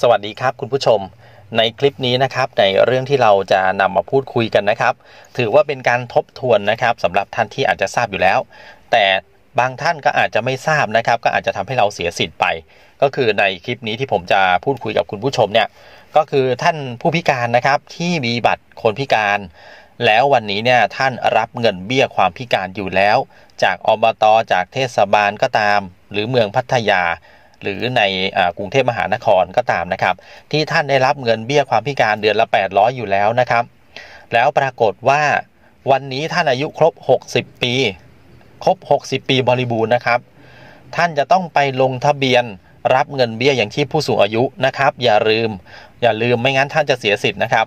สวัสดีครับคุณผู้ชม ในคลิปนี้นะครับในเรื่องที่เราจะนำมาพูดคุยกันนะครับ ถือว่าเป็นการทบทวนนะครับสำหรับท่านที่อาจจะทราบอยู่แล้ว แต่บางท่านก็อาจจะไม่ทราบนะครับ ก็อาจจะทำให้เราเสียสิทธิ์ไป ก็คือในคลิปนี้ที่ผมจะพูดคุยกับคุณผู้ชมเนี่ยก็คือท่านผู้พิการนะครับที่มีบัตรคนพิการ แล้ววันนี้เนี่ยท่านรับเงินเบี้ยความพิการอยู่แล้ว จากอบตจากเทศบาลก็ตาม หรือเมืองพัทยาหรือในกรุงเทพมหานครก็ตามนะครับ ที่ท่านได้รับเงินเบี้ยความพิการเดือนละ 800 อยู่แล้วนะครับ แล้วปรากฏว่าวันนี้ท่านอายุครบ 60 ปี ครบ 60 ปีบริบูรณ์นะครับ ท่านจะต้องไปลงทะเบียนรับเงินเบี้ยอย่างที่ผู้สูงอายุนะครับ อย่าลืม อย่าลืมไม่งั้นท่านจะเสียสิทธิ์นะครับ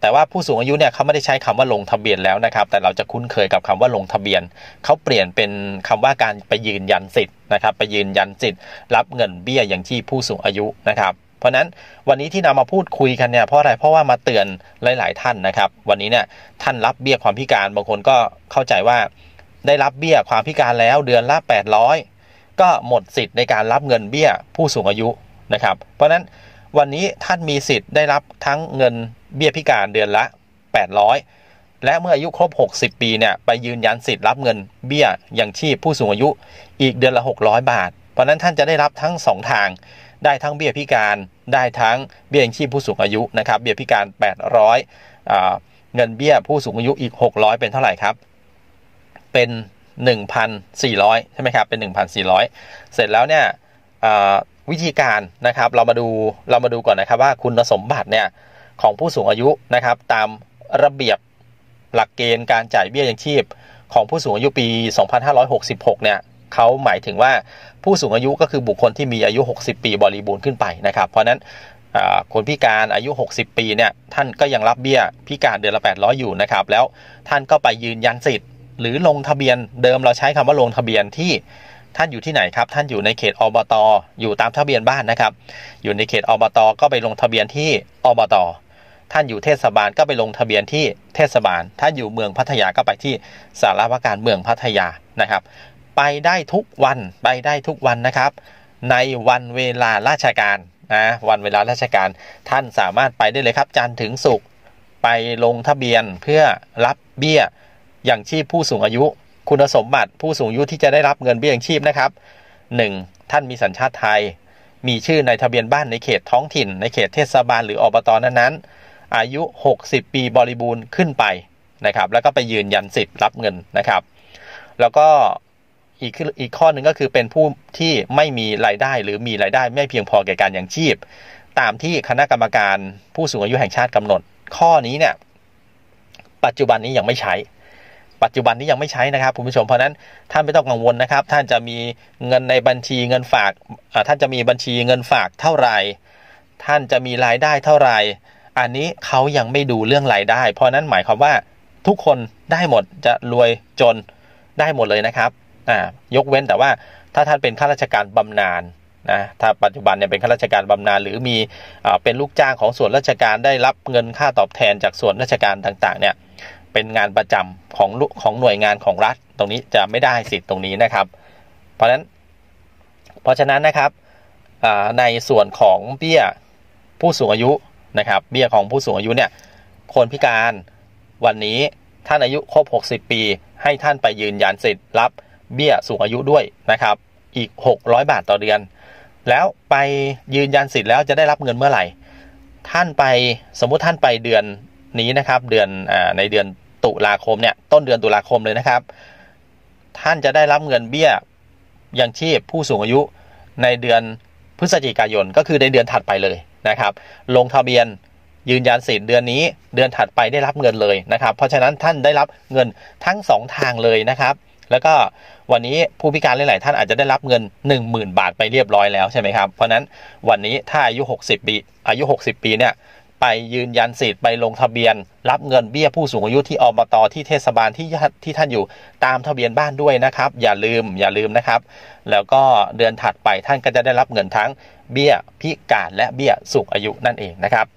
แต่ว่าผู้สูงอายุเนี่ยเขาไม่ได้ใช้คำว่าลงทะเบียนแล้วนะครับ แต่เราจะคุ้นเคยกับคำว่าลงทะเบียน เขาเปลี่ยนเป็นคำว่าการไปยืนยันสิทธิ์นะครับไปยืนยันสิทธิ์รับเงินเบี้ยอย่างที่ผู้สูงอายุนะครับ เพราะนั้นวันนี้ที่นำมาพูดคุยกันเนี่ยเพราะอะไรเพราะว่ามาเตือนหลาย ๆท่านนะครับวันนี้เนี่ยท่านรับเบี้ยความพิการบางคนก็เข้าใจว่าได้รับเบี้ยความพิการแล้วเดือนละ800ก็หมดสิทธิ์ในการรับเงินเบี้ยผู้สูงอายุนะครับ เพราะฉะนั้นวันนี้ท่านมีสิทธิ์ได้รับทั้งเงินเบี้ยพิการเดือนละ 800 และเมื่ออายุครบ 60 ปีเนี่ยไปยืนยันสิทธิ์รับเงินเบี้ยอย่างชีพผู้สูงอายุ อีกเดือนละ 600 บาท เพราะนั้นท่านจะได้รับทั้ง2ทางได้ทั้งเบี้ยพิการได้ทั้งเบี้ยยังชีพผู้สูงอายุนะครับเบี้ยพิการ 800 เงินเบี้ยผู้สูงอายุอีก 600 เป็นเท่าไหร่ครับเป็น1,400 ใช่ไหมครับ เป็น 1,400 เสร็จแล้วเนี่ยวิธีการนะครับเรามาดูเรามาดูก่อนนะครับว่าคุณสมบัติเนี่ยของผู้สูงอายุนะครับตามระเบียบหลักเกณฑ์การจ่ายเบี้ยยังชีพ ของผู้สูงอายุปี 2566 เนี่ยเขาหมายถึงว่าผู้สูงอายุก็คือบุคคลที่มีอายุ 60 ปี บริบูรณ์ขึ้นไปนะครับเพราะนั้นคนพิการอายุ 60 ปีเนี่ยท่านก็ยังรับเบี้ยพิการเดือนละ 800อยู่นะครับแล้วท่านก็ไปยืนยันสิทธิหรือลงทะเบียนเดิมเราใช้คำว่าลงทะเบียนที่ท่านอยู่ที่ไหนครับ ท่านอยู่ในเขตอบตออยู่ตามทะเบียนบ้านนะครับ อยู่ในเขตอบตอก็ไปลงทะเบียนที่อบตอท่านอยู่เทศบาลก็ไปลงทะเบียนที่เทศบาลท่านอยู่เมืองพัทยาก็ไปที่สารวการเมืองพัทยานะครับ ไปได้ทุกวันไปได้ทุกวันนะครับ ในวันเวลาราชการนะวันเวลาราชการ ท่านสามารถไปได้เลยครับ จันทร์ถึงศุกร์ไปลงทะเบียนเพื่อรับเบี้ยอย่างชีพผู้สูงอายุคุณสมบัติ ผู้สูงอายุที่จะได้รับเงินเบี้ยยังชีพนะครับ 1. ท่านมีสัญชาติไทย มีชื่อในทะเบียนบ้านในเขตท้องถิ่นในเขตเทศบาลหรืออบตนั้นๆอายุ 60 ปีบริบูรณ์ขึ้นไปนะครับ แล้วก็ไปยืนยันสิทธิ์รับเงินนะครับ แล้วก็อีกอีกข้อหนึ่งก็คือเป็นผู้ที่ไม่มีรายได้หรือมีรายได้ไม่เพียงพอแก่การยังชีพ ตามที่คณะกรรมการผู้สูงอายุแห่งชาติกำหนด ข้อนี้เนี่ยปัจจุบันนี้ยังไม่ใช้ปัจจุบันนี้ยังไม่ใช้นะครับคุณผู้ชม เพราะนั้นท่านไม่ต้องกังวลนะครับ ท่านจะมีเงินในบัญชีเงินฝากท่านจะมีบัญชีเงินฝากเท่าไหร่ ท่านจะมีรายได้เท่าไหร่อันนี้เขายังไม่ดูเรื่องรายได้ เพราะนั้นหมายความว่าทุกคนได้หมดจะรวยจนได้หมดเลยนะครับยกเว้นแต่ว่าถ้าท่านเป็นข้าราชการบำนาญนะถ้าปัจจุบันเนี่ยเป็นข้าราชการบำนาญหรือมีเป็นลูกจ้างของส่วนราชการได้รับเงินค่าตอบแทนจากส่วนราชการต่างๆเนี่ยเป็นงานประจำของของหน่วยงานของรัฐตรงนี้จะไม่ได้สิทธิ์ตรงนี้นะครับ เพราะฉะนั้นเพราะฉะนั้นนะครับในส่วนของเบี้ยผู้สูงอายุนะครับ เบี้ยของผู้สูงอายุเนี่ยคนพิการวันนี้ท่านอายุครบ 60 ปี ให้ท่านไปยืนยันสิทธิ์รับ เบี้ยสูงอายุด้วยนะครับ อีก 600 บาทต่อเดือน แล้วไปยืนยันสิทธิ์ แล้วจะได้รับเงินเมื่อไหร่ ท่านไปสมมุติท่านไปเดือนนี้นะครับเดือนอในเดือนตุลาคมเนี่ยต้นเดือนตุลาคมเลยนะครับ ท่านจะได้รับเงินเบี้ยยังชีพผู้สูงอายุในเดือนพฤศจิกายน ก็คือในเดือนถัดไปเลยนะครับ ลงทะเบียนยืนยันสิทธิ์เดือนนี้ เดือนถัดไปได้รับเงินเลยนะครับ เพราะฉะนั้นท่านได้รับเงินทั้ง 2 ทางเลยนะครับ แล้วก็วันนี้ผู้พิการหลาย ๆ ท่านอาจจะได้รับเงิน 10,000 บาทไปเรียบร้อยแล้วใช่ไหมครับเพราะนั้นวันนี้ถ้าอายุ 60ปีอายุ 60 ปีเนี่ยไปยืนยันสิทธิ์ไปลงทะเบียน รับเงินเบี้ยผู้สูงอายุที่อบตที่เทศบาลที่ที่ท่านอยู่ ตามทะเบียนบ้านด้วยนะครับ อย่าลืมอย่าลืมนะครับ แล้วก็เดือนถัดไปท่านก็จะได้รับเงินทั้ง เบี้ยพิการและเบี้ยสูงอายุนั่นเองนะครับ